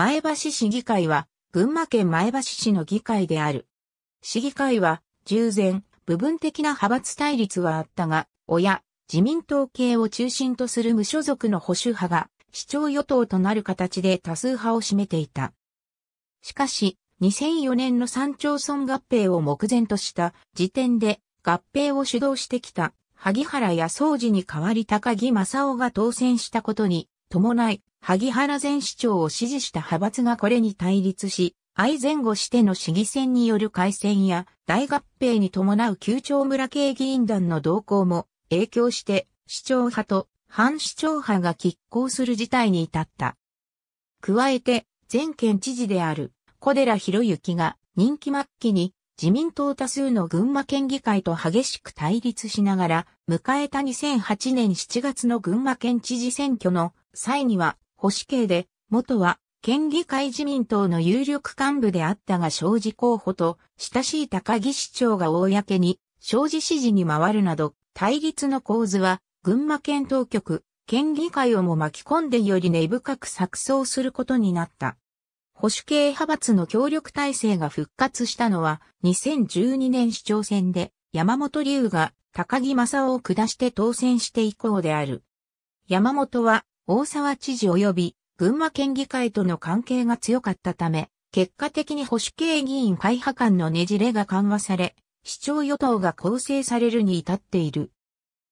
前橋市議会は、群馬県前橋市の議会である。市議会は、従前、部分的な派閥対立はあったが、親、自民党系を中心とする無所属の保守派が、市長与党となる形で多数派を占めていた。しかし、2004年の三町村合併を目前とした時点で、合併を主導してきた、萩原や総に代わり高木正夫が当選したことに伴い、萩原前市長を支持した派閥がこれに対立し、愛前後しての市議選による改選や大合併に伴う旧町村系議員団の動向も影響して市長派と反市長派が拮抗する事態に至った。加えて、前県知事である小寺博之が任期末期に自民党多数の群馬県議会と激しく対立しながら迎えた2008年7月の群馬県知事選挙の際には保守系で、元は県議会自民党の有力幹部であったが庄司候補と親しい高木市長が公に庄司支持に回るなど、対立の構図は群馬県当局、県議会をも巻き込んでより根深く錯綜することになった。保守系派閥の協力体制が復活したのは2012年市長選で山本龍が高木正夫を下して当選して以降である。山本は大沢知事及び群馬県議会との関係が強かったため、結果的に保守系議員会派間のねじれが緩和され、市長与党が構成されるに至っている。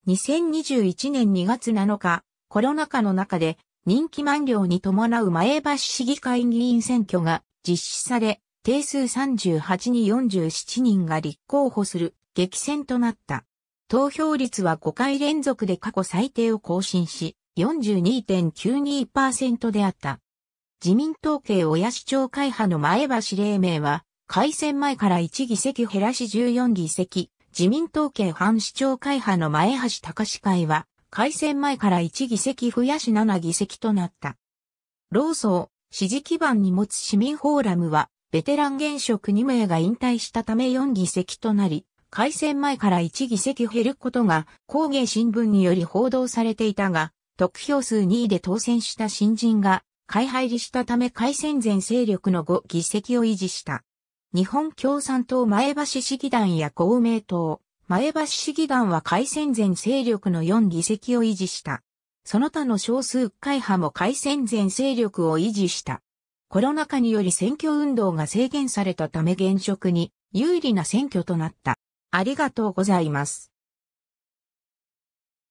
2021年2月7日、コロナ禍の中で人気満了に伴う前橋市議会議員選挙が実施され、定数38に47人が立候補する激戦となった。投票率は5回連続で過去最低を更新し、42.92%であった。自民党系親市長会派の前橋黎明は、改選前から1議席減らし14議席、自民党系反市長会派の前橋隆会は、改選前から1議席増やし7議席となった。老僧、支持基盤に持つ市民フォーラムは、ベテラン現職2名が引退したため4議席となり、改選前から1議席減ることが、工芸新聞により報道されていたが、得票数2位で当選した新人が、会派入りしたため改選前勢力の5議席を維持した。日本共産党前橋市議団や公明党、前橋市議団は改選前勢力の4議席を維持した。その他の少数会派も改選前勢力を維持した。コロナ禍により選挙運動が制限されたため現職に有利な選挙となった。ありがとうございます。